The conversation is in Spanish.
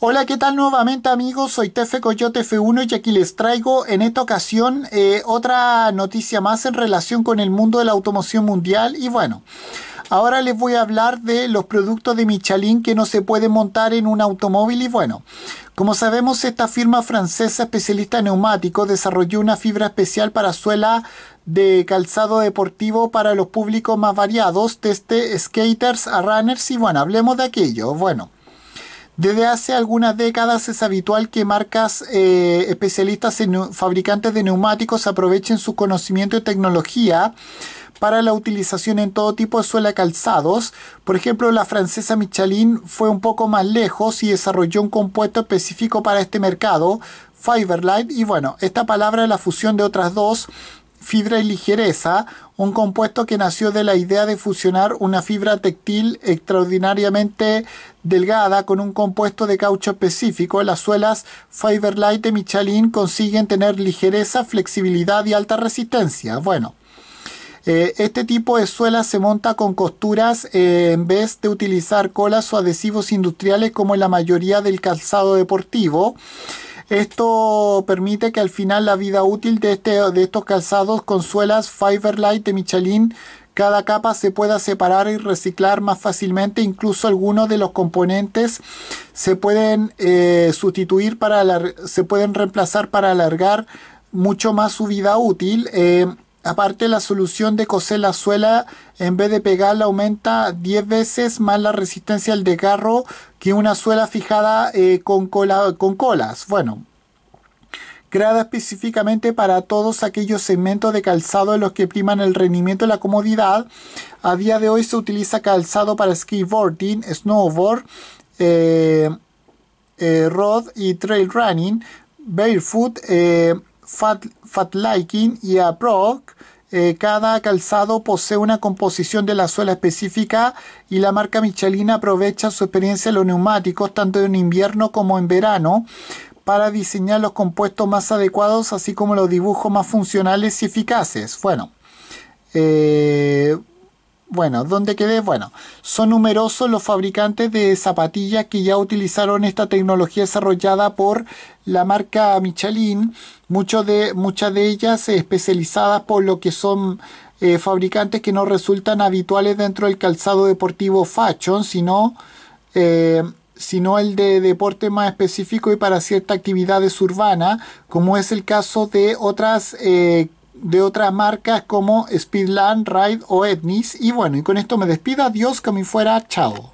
Hola, ¿qué tal nuevamente amigos? Soy Tefe Coyote F1 y aquí les traigo en esta ocasión eh, otra noticia más en relación con el mundo de la automoción mundial y bueno... Ahora les voy a hablar de los productos de Michelin que no se pueden montar en un automóvil y bueno, como sabemos esta firma francesa especialista en neumáticos desarrolló una fibra especial para suela de calzado deportivo para los públicos más variados, desde skaters a runners y bueno, hablemos de aquello. Bueno, desde hace algunas décadas es habitual que marcas eh, especialistas en fabricantes de neumáticos aprovechen su conocimiento y tecnología para la utilización en todo tipo de suela calzados. Por ejemplo, la francesa Michelin fue un poco más lejos y desarrolló un compuesto específico para este mercado, Fiberlite, y bueno, esta palabra es la fusión de otras dos fibra y ligereza, un compuesto que nació de la idea de fusionar una fibra textil extraordinariamente delgada con un compuesto de caucho específico. Las suelas Fiberlite de Michelin consiguen tener ligereza, flexibilidad y alta resistencia. Bueno. Eh, este tipo de suela se monta con costuras eh, en vez de utilizar colas o adhesivos industriales como en la mayoría del calzado deportivo. Esto permite que al final la vida útil de, este, de estos calzados con suelas Fiberlight de Michelin cada capa se pueda separar y reciclar más fácilmente, incluso algunos de los componentes se pueden eh, sustituir para se pueden reemplazar para alargar mucho más su vida útil. Eh, Aparte, la solución de coser la suela, en vez de pegarla, aumenta 10 veces más la resistencia al desgarro que una suela fijada eh, con, colas. Bueno, creada específicamente para todos aquellos segmentos de calzado en los que priman el rendimiento y la comodidad. A día de hoy se utiliza calzado para skateboarding, snowboard, eh, eh, road y trail running, barefoot, Fat, liking y a Proc, eh, cada calzado posee una composición de la suela específica y la marca Michelin aprovecha su experiencia en los neumáticos tanto en invierno como en verano para diseñar los compuestos más adecuados así como los dibujos más funcionales y eficaces. Bueno, eh, bueno, ¿dónde quedé? Bueno, son numerosos los fabricantes de zapatillas que ya utilizaron esta tecnología desarrollada por la marca Michelin, muchas de ellas especializadas por lo que son eh, fabricantes que no resultan habituales dentro del calzado deportivo fashion, sino... Eh, sino el de deporte más específico y para ciertas actividades urbanas, como es el caso de otras eh, de otras marcas como Speedland, Ride o Etnis. Y bueno, y con esto me despido. Adiós, que me fuera. Chao.